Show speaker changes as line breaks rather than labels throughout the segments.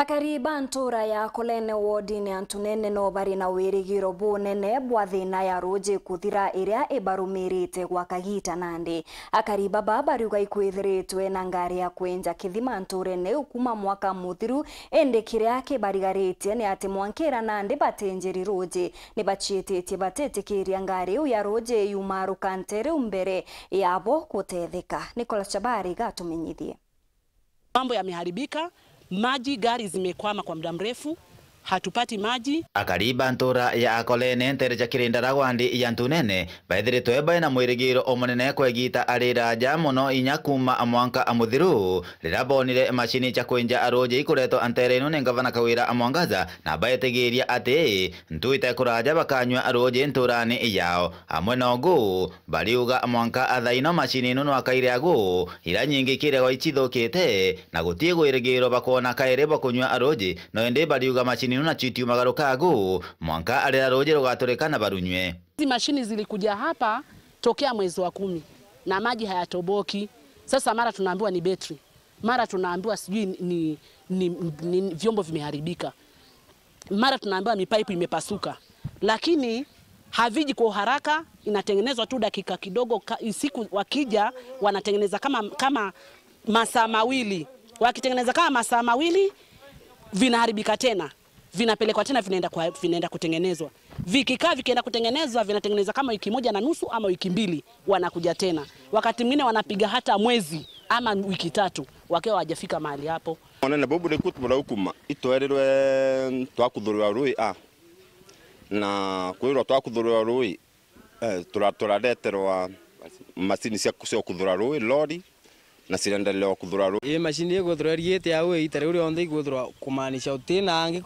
akariba ntura ya kolene wodine antunene no bari na wirigiro bunene bwa thina ya ruji kuthira iria ibarumirite gwa kagita nandi akari baba bariuga ikwithiritwe na ngari ya kwenja kithima ne kuma mwaka muthiru indi kiria kibarigarite ni ati mwankira nandi batinjiri ruji ni bachiititie ya ngari iu ya ruji yumarukante riu mbere yabo gutetheka nikola chabari gatumenyithie mambo yameharibika maji, gari zimekwama kwa muda mrefu, hatupati maji
akaliba ntura ya akolene ntere kirinda ra gwandi ya ntunene baithiritwe na mwirigiro umunene kwegita ariraja muno inya kuma amwanka amuthiru rira bonire machini cha kwenja aruji ikuretwo antereinu ni ngavana kawira amwangaza na baitigiria ati ntu itekuraja bakanywa aruji nturani yao amwe nongu bariuga amwanka athaino machini inu nwakaire agu ira nyingi kirego ichithukite na gutie gwirigirwo bakwona kaire bakunywa aruji no ende bariuga machini mashini chiti magaro kagu mwanka alela roje na barunywe
hizi mashini zilikuja hapa tokea mwezi wa kumi na maji hayatoboki sasa mara tunaambiwa ni betri mara tunaambiwa sijui ni, ni, ni, ni vyombo vimeharibika mara tunaambiwa mipaipu imepasuka lakini haviji kwa haraka, inatengenezwa tu dakika kidogo. Siku wakija wanatengeneza kama, kama masaa mawili, wakitengeneza kama masaa mawili vinaharibika tena vinapelekwa tena vinaenda kwa, vinaenda kutengenezwa. Vikikaa vikienda kutengenezwa, vinatengeneza kama wiki moja na nusu ama wiki mbili, wanakuja tena. Wakati mwingine wanapiga hata mwezi ama wiki tatu wakiwa hawajafika mahali hapo.
onene bubu rikutubura ukuma itwererwe twakuthurirwa rui a ah, na kwirwa twakuthurirwa rui eh, turareterwa macini cia kuthura rui lori na cirenderera kuthurarwo ä macini machine ye thurwo eriä te au ä ita rä u rä onthe igå
thurwo kå manisha å yo na angä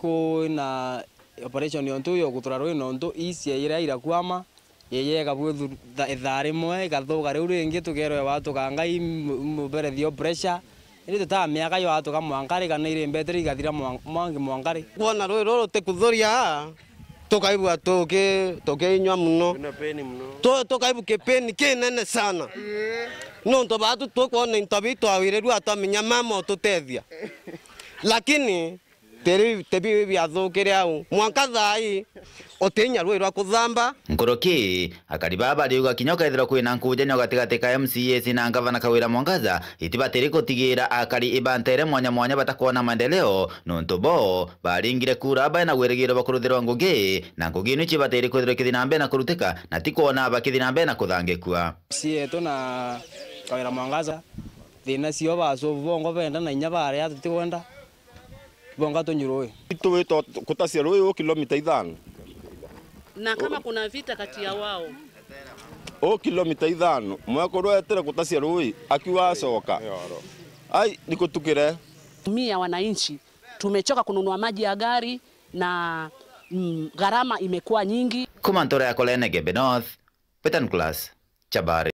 no na isi yo ira ira kuama ye ye ga ntå icia ä rä a irakwama yeye ĩkabwethwo ithaa rĩmwe ĩkathũka rĩu rĩngĩ tũkerwo watũka ngai mũberethio pressure ĩrĩ tũtaa mĩaka yo ga mwankarĩ kana mbetri ga ikathira mwangi kuona wona rũĩ te tĩkũthũria toka ibu atoke toke inywa muno to toka ibu kepeni kinene sana eh. nonto batu tukwona intabitwawireru atamenya mama otutethia lakini teri tebi byathukiria u mwanka thai utinya rwi rwa kuthamba
nguruki akariba riuga kinya ukethirwa kwina nkunjanio gatigati ka mcac na ngavana kawira mwangaza itibatiri gutigira akari ibantere mwanya mwanya batakwona maendeleo nuntu bo baringire kura bae na gwirigirwo bakuruthirwa ngoge na ngugi ino ichibatiri kwithirwa ikithi na mbere na kurutika na tikwona bakithi na mbere na kuthangikua
cietu na kawira mwangaza thina cio bacu bongo benda na inya baria tutikwenda
bonga to nyiroi to kutasia roi kilomita ithano
na kama kuna vita kati ya wao
o kilomita ithano mwekorwo etire kutasia rui akiwa acoka ai nikutukire
mia wananchi tumechoka kununua maji ya gari na mm, gharama imekuwa nyingi
kumantora ya kolene lenegebe north petan class chabari